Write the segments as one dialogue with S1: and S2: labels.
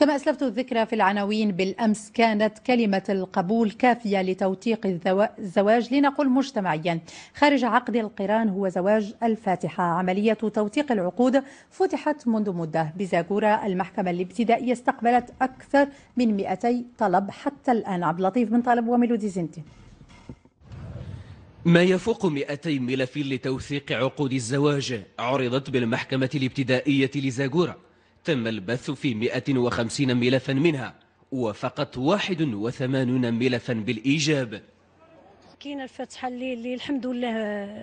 S1: كما أسلفت الذكرى في العناوين بالأمس كانت كلمة القبول كافية لتوثيق الزواج لنقل مجتمعيا خارج عقد القران هو زواج الفاتحة عملية توثيق العقود فتحت منذ مدة بزاجورة المحكمة الابتدائية استقبلت أكثر من 200 طلب حتى الآن عبد اللطيف بن طالب وميلودي زنتي
S2: ما يفوق 200 ملف لتوثيق عقود الزواج عرضت بالمحكمة الابتدائية لزاجورة تم البث في 150 ملفا منها وفقط 81 ملفا بالإيجاب
S3: كاينه الفتحه اللي, اللي الحمد لله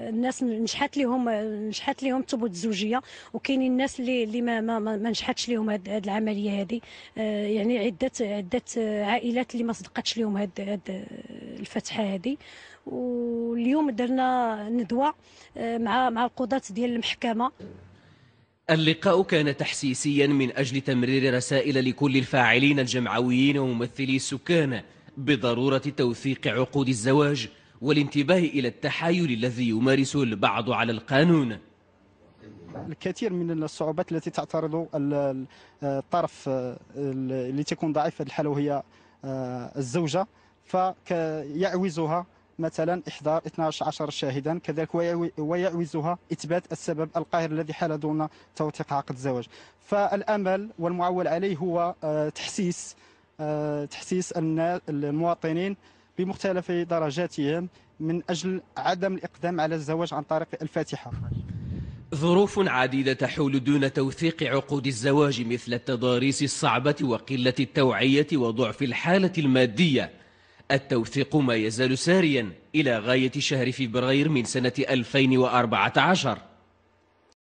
S3: الناس نجحت لهم نجحت لهم الثبوت الزوجيه وكاينين الناس اللي اللي ما ما, ما نجحتش لهم هذه هاد العمليه هذه آه، يعني عده عده عائلات اللي ما صدقتش لهم هذه هاد الفتحه هذه واليوم درنا ندوه آه، مع مع القضاه ديال المحكمه
S2: اللقاء كان تحسيسيا من أجل تمرير رسائل لكل الفاعلين الجمعويين وممثلي السكان بضرورة توثيق عقود الزواج والانتباه إلى التحايل الذي يمارسه البعض على القانون
S4: الكثير من الصعوبات التي تعترض الطرف آه، اللي تكون ضعيف في الحالة وهي آه، الزوجة فيعوزها مثلا إحضار 12 شاهدا كذلك ويعوزها إثبات السبب القاهر الذي حال دون توثيق عقد الزواج فالأمل والمعول عليه هو آه، تحسيس آه، تحسيس المواطنين بمختلف درجاتهم من أجل عدم الإقدام على الزواج عن طريق الفاتحة
S2: ظروف عديدة تحول دون توثيق عقود الزواج مثل التضاريس الصعبة وقلة التوعية وضعف الحالة المادية التوثيق ما يزال ساريا إلى غاية شهر فبراير من سنة 2014